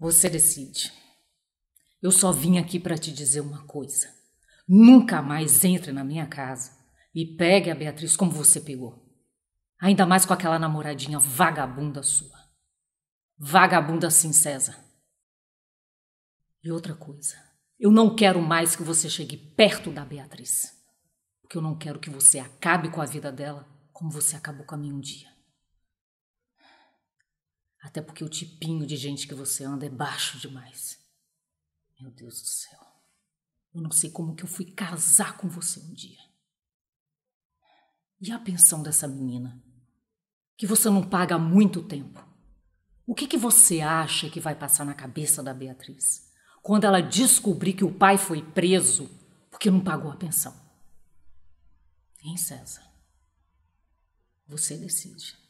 Você decide. Eu só vim aqui para te dizer uma coisa. Nunca mais entre na minha casa e pegue a Beatriz como você pegou. Ainda mais com aquela namoradinha vagabunda sua. Vagabunda sim, César. E outra coisa. Eu não quero mais que você chegue perto da Beatriz. Porque eu não quero que você acabe com a vida dela como você acabou com a minha um dia. Até porque o tipinho de gente que você anda é baixo demais. Meu Deus do céu. Eu não sei como que eu fui casar com você um dia. E a pensão dessa menina? Que você não paga há muito tempo. O que, que você acha que vai passar na cabeça da Beatriz quando ela descobrir que o pai foi preso porque não pagou a pensão? Hein, César? Você decide.